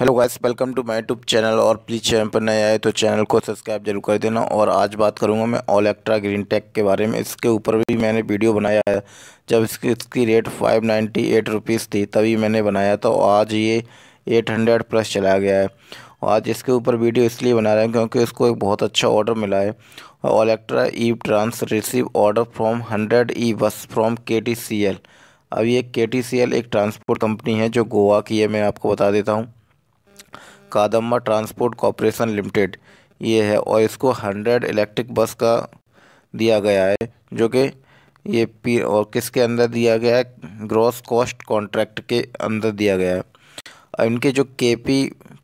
hello guys welcome to my YouTube channel और please channel पर नए आए तो चैनल को सब्सक्राइब जरूर कर देना और आज बात करूंगा मैं ऑल एक्ट्रा ग्रीन टेक के बारे में इसके ऊपर भी मैंने वीडियो बनाया है जब इसकी इसकी rate five ninety eight rupees थी तभी मैंने बनाया तो आज ये एट हंड्रेड प्लस चला गया है आज इसके ऊपर वीडियो इसलिए बना रहे हैं क्योंकि उसको एक बहुत अच्छा ऑर्डर मिला है Olectra E Trans receive order from hundred E bus from K T C L अब ये के टी सी एल एक ट्रांसपोर्ट कंपनी है जो गोवा की है मैं आपको बता देता हूँ कादम्बा ट्रांसपोर्ट कॉरपोरेशन लिमिटेड ये है और इसको हंड्रेड इलेक्ट्रिक बस का दिया गया है जो कि ये पी और किसके अंदर दिया गया है ग्रॉस कॉस्ट कॉन्ट्रैक्ट के अंदर दिया गया है और इनके जो के पी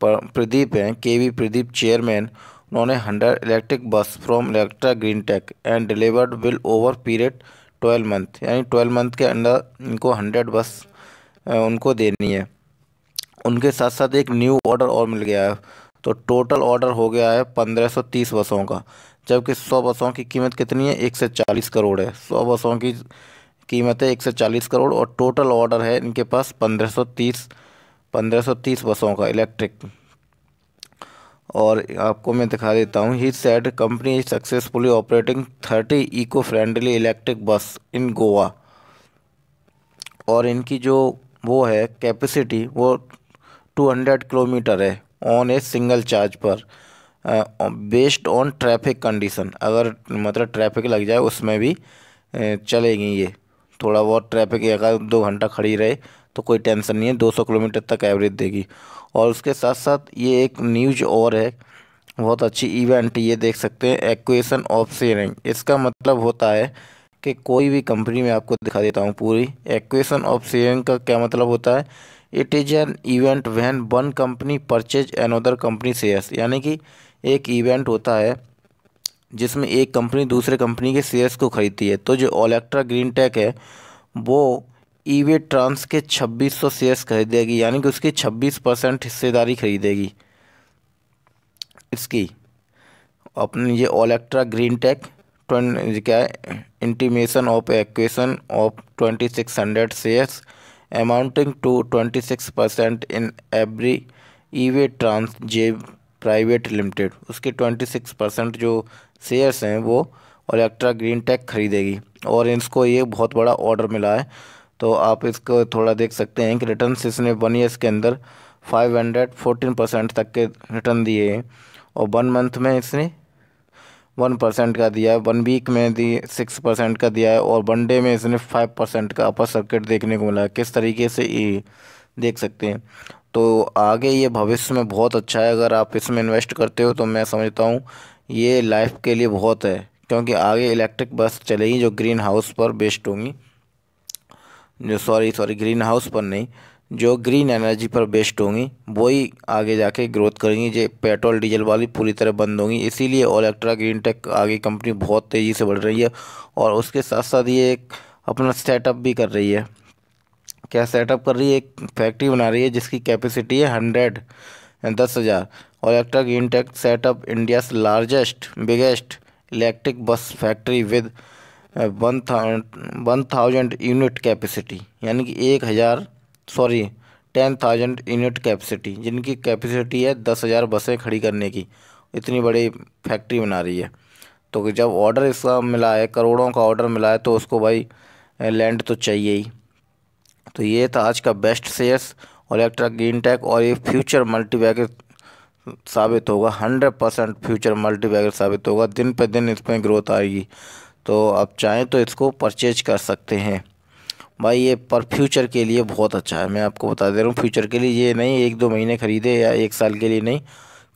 प्रदीप हैं के वी प्रदीप चेयरमैन उन्होंने hundred electric bus from Olectra Green Tech and delivered will over period twelve month यानी ट्वेल्व मंथ के अंदर इनको हंड्रेड बस उनको देनी है उनके साथ साथ एक न्यू ऑर्डर और मिल गया है तो टोटल ऑर्डर हो गया है पंद्रह सौ तीस बसों का जबकि सौ बसों की कीमत कितनी है एक सौ चालीस करोड़ है सौ बसों की कीमत है एक सौ चालीस करोड़ और टोटल ऑर्डर है इनके पास पंद्रह सौ तीस पंद्रह सौ तीस बसों का इलेक्ट्रिक और आपको मैं दिखा देता हूँ he said company is successfully operating thirty eco friendly electric bus in Goa और इनकी जो वो है कैपेसिटी वो टू हंड्रेड किलोमीटर है ऑन ए सिंगल चार्ज पर बेस्ड ऑन ट्रैफिक कंडीशन अगर मतलब ट्रैफिक लग जाए उसमें भी चलेगी ये थोड़ा बहुत ट्रैफिक अगर दो घंटा खड़ी रहे तो कोई टेंशन नहीं है 200 किलोमीटर तक एवरेज देगी और उसके साथ साथ ये एक न्यूज और है बहुत अच्छी इवेंट ये देख सकते हैं एक्वेशन ऑफ शेयरिंग इसका मतलब होता है कि कोई भी कंपनी में आपको दिखा देता हूँ पूरी एक्वेशन ऑफ शेयरिंग का क्या मतलब होता है it is an event when one company purchase another company shares यानी कि एक इवेंट होता है जिसमें एक कंपनी दूसरे कंपनी के शेयर्स को खरीदती है तो जो ओलेक्ट्रा ग्रीन टेक है वो ईवे ट्रांस के 2600 शेयर्स खरीदेगी यानी कि उसकी 26 परसेंट हिस्सेदारी खरीदेगी इसकी अपनी ये ओलेक्ट्रा ग्रीन टेक क्या है intimation of acquisition of twenty six hundred shares amounting to 26% in every EVEY Trans जे प्राइवेट लिमिटेड उसके 26 परसेंट जो शेयर्स हैं वो अलेक्ट्रा ग्रीन टेक खरीदेगी और इसको ये बहुत बड़ा ऑर्डर मिला है तो आप इसको थोड़ा देख सकते हैं कि रिटर्न इसने वन ईयर्स के अंदर 514 परसेंट तक के रिटर्न दिए हैं और वन मंथ में इसने वन परसेंट का दिया है वन वीक में दी सिक्स परसेंट का दिया है और वन डे में इसने फाइव परसेंट का अपर सर्किट देखने को मिला किस तरीके से ये देख सकते हैं तो आगे ये भविष्य में बहुत अच्छा है अगर आप इसमें इन्वेस्ट करते हो तो मैं समझता हूँ ये लाइफ के लिए बहुत है क्योंकि आगे इलेक्ट्रिक बस चलेगी जो ग्रीन हाउस पर बेस्ड होंगी जो सॉरी सॉरी ग्रीन हाउस पर नहीं जो ग्रीन एनर्जी पर बेस्ड होंगी वही आगे जाके ग्रोथ करेंगी जो पेट्रोल डीजल वाली पूरी तरह बंद होंगी इसीलिए ओलेक्ट्रा ग्रीन टेक आगे कंपनी बहुत तेज़ी से बढ़ रही है और उसके साथ साथ ये एक अपना सेटअप भी कर रही है क्या सेटअप कर रही है एक फैक्ट्री बना रही है जिसकी कैपेसिटी है हंड्रेड दस हज़ार Olectra Green Tech setup India's largest biggest electric bus factory with one thousand one thousand unit capacity यानी कि एक हज़ार sorry ten thousand unit capacity जिनकी कैपेसिटी है दस हज़ार बसें खड़ी करने की इतनी बड़ी फैक्ट्री बना रही है तो जब ऑर्डर इसका मिला है करोड़ों का ऑर्डर मिला है तो उसको भाई लैंड तो चाहिए ही तो ये था आज का बेस्ट शेयर्स और एक्ट्रा ग्रीन टैक और ये फ्यूचर मल्टीबैगर साबित होगा हंड्रेड परसेंट फ्यूचर मल्टीबैगर साबित होगा दिन पे दिन इसमें ग्रोथ आएगी तो आप चाहें तो इसको परचेज कर सकते हैं भाई ये पर फ्यूचर के लिए बहुत अच्छा है मैं आपको बता दे रहा हूँ फ्यूचर के लिए ये नहीं एक दो महीने ख़रीदे या एक साल के लिए नहीं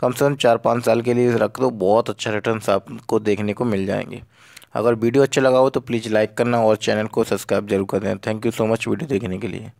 कम से कम चार पाँच साल के लिए रख दो बहुत अच्छा रिटर्न आपको देखने को मिल जाएंगे अगर वीडियो अच्छा लगा हो तो प्लीज़ लाइक करना और चैनल को सब्सक्राइब जरूर कर देना thank you so much video देखने के लिए